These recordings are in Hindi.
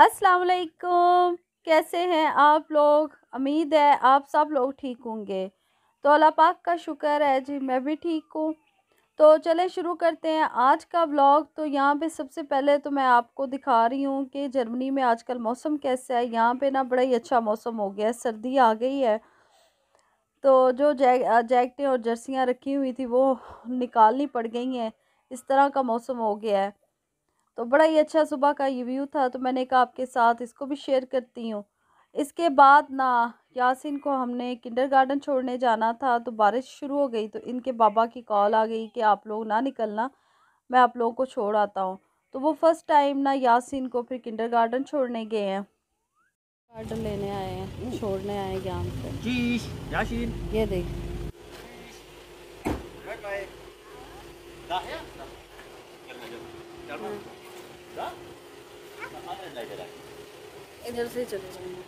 असलकुम कैसे हैं आप लोग उम्मीद है आप सब लोग ठीक होंगे तो अल्लाह पाक का शुक्र है जी मैं भी ठीक हूँ तो चले शुरू करते हैं आज का ब्लॉग तो यहाँ पे सबसे पहले तो मैं आपको दिखा रही हूँ कि जर्मनी में आजकल मौसम कैसा है यहाँ पे ना बड़ा ही अच्छा मौसम हो गया है सर्दी आ गई है तो जो जै जैकटें और जर्सियाँ रखी हुई थी वो निकालनी पड़ गई हैं इस तरह का मौसम हो गया है तो बड़ा ही अच्छा सुबह का ये व्यू था तो मैंने कहा आपके साथ इसको भी शेयर करती हूँ इसके बाद ना यासिन को हमने किंडर गार्डन छोड़ने जाना था तो बारिश शुरू हो गई तो इनके बाबा की कॉल आ गई कि आप लोग ना निकलना मैं आप लोगों को छोड़ आता हूँ तो वो फ़र्स्ट टाइम ना यासिन को फिर किंडर गार्डन छोड़ने गए हैं गार्डन लेने आए हैं हम्म। छोड़ने आए ज्ञान से ये देख इधर से चले जाएंगे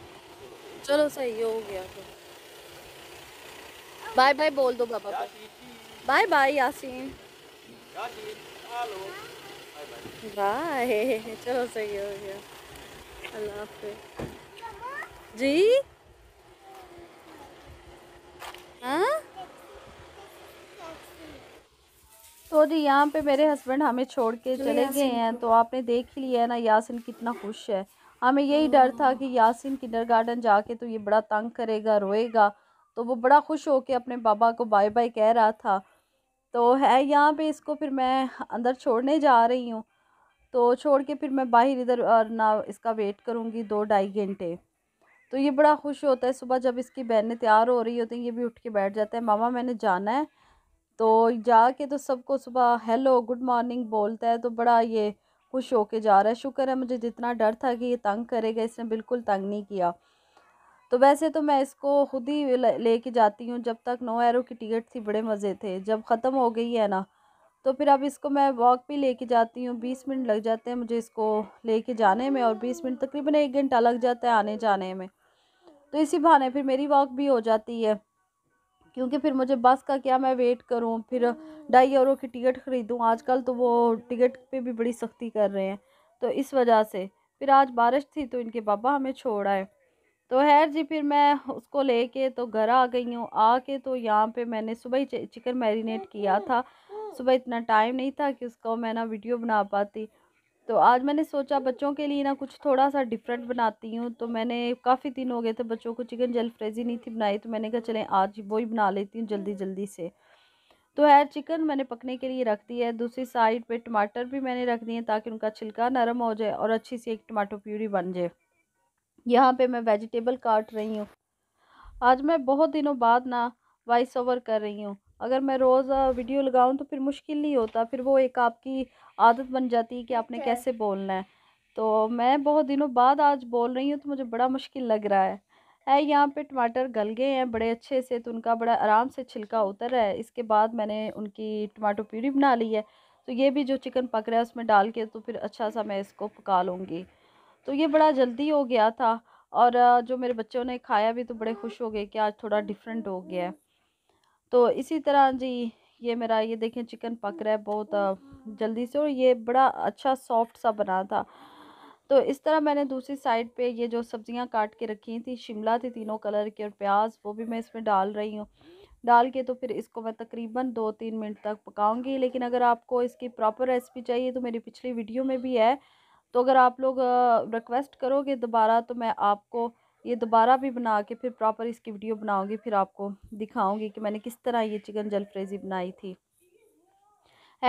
चलो सही हो गया तो बाय बाय बोल दो पापा को बाय बाय यासीन बाय चलो सही हो गया अल्लाह हाफिज जी हाँ तो जी यहाँ पे मेरे हस्बैंड हमें छोड़ के चले गए हैं तो आपने देख ही लिया है ना यासिन कितना खुश है हमें यही डर था हाँ। कि यासिन किंडर गार्डन जाके तो ये बड़ा तंग करेगा रोएगा तो वो बड़ा खुश होके अपने बाबा को बाय बाय कह रहा था तो है यहाँ पे इसको फिर मैं अंदर छोड़ने जा रही हूँ तो छोड़ के फिर मैं बाहर इधर ना इसका वेट करूँगी दो ढाई घंटे तो ये बड़ा खुश होता है सुबह जब इसकी बहनें तैयार हो रही होती हैं ये भी उठ के बैठ जाता है मामा मैंने जाना है तो जाके तो सबको सुबह हेलो गुड मॉर्निंग बोलता है तो बड़ा ये खुश हो के जा रहा है शुक्र है मुझे जितना डर था कि ये तंग करेगा इसने बिल्कुल तंग नहीं किया तो वैसे तो मैं इसको खुद ही लेके जाती हूँ जब तक नो एरो की टिकट थी बड़े मज़े थे जब ख़त्म हो गई है ना तो फिर अब इसको मैं वॉक भी लेके जाती हूँ बीस मिनट लग जाते हैं मुझे इसको लेके जाने में और बीस मिनट तकरीबन एक घंटा लग जाता है आने जाने में तो इसी बहाने फिर मेरी वॉक भी हो जाती है क्योंकि फिर मुझे बस का क्या मैं वेट करूँ फिर हम्म। ढाई यूरो की टिकट ख़रीदूँ आजकल तो वो टिकट पे भी बड़ी सख्ती कर रहे हैं तो इस वजह से फिर आज बारिश थी तो इनके पापा हमें छोड़ आए तो हैर जी फिर मैं उसको लेके तो घर आ गई हूँ आके तो यहाँ पे मैंने सुबह ही चिकन मैरिनेट किया था हम्म। सुबह इतना टाइम नहीं था कि उसको मैं ना वीडियो बना पाती तो आज मैंने सोचा बच्चों के लिए ना कुछ थोड़ा सा डिफरेंट बनाती हूँ तो मैंने काफ़ी दिन हो गए थे बच्चों को चिकन जल फ्रेजी नहीं थी बनाई तो मैंने कहा चलें आज वो ही बना लेती हूँ जल्दी जल्दी से तो है चिकन मैंने पकने के लिए रख दी है दूसरी साइड पे टमाटर भी मैंने रख दिए ताकि उनका छिलका नरम हो जाए और अच्छी सी एक टमाटो प्यूरी बन जाए यहाँ पर मैं वेजिटेबल काट रही हूँ आज मैं बहुत दिनों बाद ना वॉइस ओवर कर रही हूँ अगर मैं रोज़ वीडियो लगाऊँ तो फिर मुश्किल नहीं होता फिर वो एक आपकी आदत बन जाती है कि आपने तो कैसे बोलना है तो मैं बहुत दिनों बाद आज बोल रही हूँ तो मुझे बड़ा मुश्किल लग रहा है है यहाँ पे टमाटर गल गए हैं बड़े अच्छे से तो उनका बड़ा आराम से छिलका उतर रहा है इसके बाद मैंने उनकी टमाटो प्यूरी बना ली है तो ये भी जो चिकन पक रहा है उसमें डाल के तो फिर अच्छा सा मैं इसको पका लूँगी तो ये बड़ा जल्दी हो गया था और जो मेरे बच्चों ने खाया भी तो बड़े खुश हो गए कि आज थोड़ा डिफरेंट हो गया है तो इसी तरह जी ये मेरा ये देखें चिकन पक रहा है बहुत जल्दी से और ये बड़ा अच्छा सॉफ्ट सा बना था तो इस तरह मैंने दूसरी साइड पे ये जो सब्जियां काट के रखी थी शिमला थी तीनों कलर की और प्याज वो भी मैं इसमें डाल रही हूँ डाल के तो फिर इसको मैं तकरीबन दो तीन मिनट तक पकाऊंगी लेकिन अगर आपको इसकी प्रॉपर रेसिपी चाहिए तो मेरी पिछली वीडियो में भी है तो अगर आप लोग रिक्वेस्ट करोगे दोबारा तो मैं आपको ये दोबारा भी बना के फिर प्रॉपर इसकी वीडियो बनाऊंगी फिर आपको दिखाऊंगी कि मैंने किस तरह ये चिकन जलफ्रेजी बनाई थी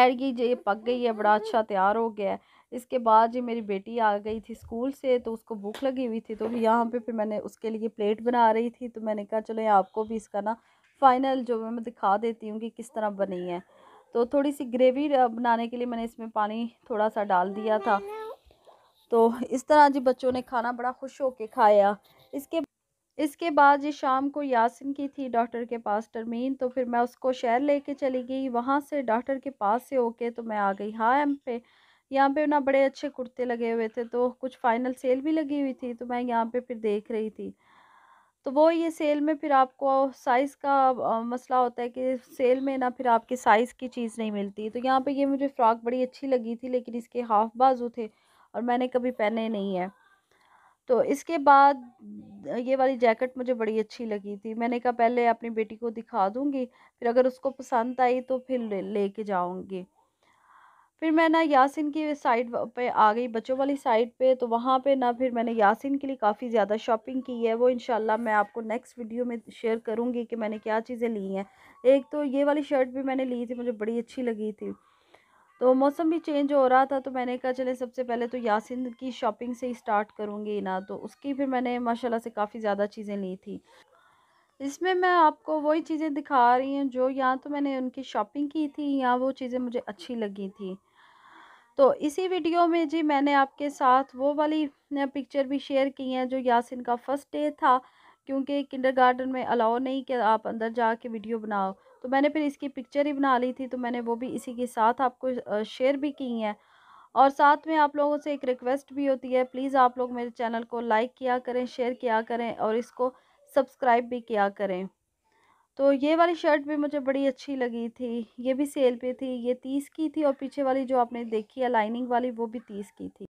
एड की जो ये पक गई है बड़ा अच्छा तैयार हो गया है इसके बाद जी मेरी बेटी आ गई थी स्कूल से तो उसको भूख लगी हुई थी तो यहाँ पे फिर मैंने उसके लिए प्लेट बना रही थी तो मैंने कहा चलो आपको भी इसका ना फ़ाइनल जो मैं दिखा देती हूँ कि किस तरह बनी है तो थोड़ी सी ग्रेवी बनाने के लिए मैंने इसमें पानी थोड़ा सा डाल दिया था तो इस तरह जी बच्चों ने खाना बड़ा खुश होके खाया इसके इसके बाद ये शाम को यासिन की थी डॉक्टर के पास टर्मीन तो फिर मैं उसको शहर लेके चली गई वहाँ से डॉक्टर के पास से होके तो मैं आ गई हाँ एम पे यहाँ पे ना बड़े अच्छे कुर्ते लगे हुए थे तो कुछ फाइनल सेल भी लगी हुई थी तो मैं यहाँ पे फिर देख रही थी तो वो ये सेल में फिर आपको साइज़ का मसला होता है कि सेल में ना फिर आपके साइज़ की चीज़ नहीं मिलती तो यहाँ पे ये मुझे फ़्रॉक बड़ी अच्छी लगी थी लेकिन इसके हाफ बाजू थे और मैंने कभी पहने नहीं है तो इसके बाद ये वाली जैकेट मुझे बड़ी अच्छी लगी थी मैंने कहा पहले अपनी बेटी को दिखा दूँगी फिर अगर उसको पसंद आई तो फिर ले कर जाऊँगी फिर मैं ना यासिन की साइड पे आ गई बच्चों वाली साइड पे तो वहाँ पे ना फिर मैंने यासिन के लिए काफ़ी ज़्यादा शॉपिंग की है वो इंशाल्लाह मैं आपको नेक्स्ट वीडियो में शेयर करूँगी कि मैंने क्या चीज़ें ली हैं एक तो ये वाली शर्ट भी मैंने ली थी मुझे बड़ी अच्छी लगी थी तो मौसम भी चेंज हो रहा था तो मैंने कहा चले सबसे पहले तो यासिन की शॉपिंग से ही स्टार्ट करूँगी ना तो उसकी फिर मैंने माशाल्लाह से काफ़ी ज़्यादा चीज़ें ली थी इसमें मैं आपको वही चीज़ें दिखा रही हूँ जो या तो मैंने उनकी शॉपिंग की थी या वो चीज़ें मुझे अच्छी लगी थी तो इसी वीडियो में जी मैंने आपके साथ वो वाली पिक्चर भी शेयर की हैं जो यासिन का फ़र्स्ट डे था क्योंकि किंडरगार्टन में अलाउ नहीं कि आप अंदर जा के वीडियो बनाओ तो मैंने फिर इसकी पिक्चर ही बना ली थी तो मैंने वो भी इसी के साथ आपको शेयर भी की हैं और साथ में आप लोगों से एक रिक्वेस्ट भी होती है प्लीज़ आप लोग मेरे चैनल को लाइक किया करें शेयर किया करें और इसको सब्सक्राइब भी किया करें तो ये वाली शर्ट भी मुझे बड़ी अच्छी लगी थी ये भी सेल पे थी ये तीस की थी और पीछे वाली जो आपने देखी है लाइनिंग वाली वो भी तीस की थी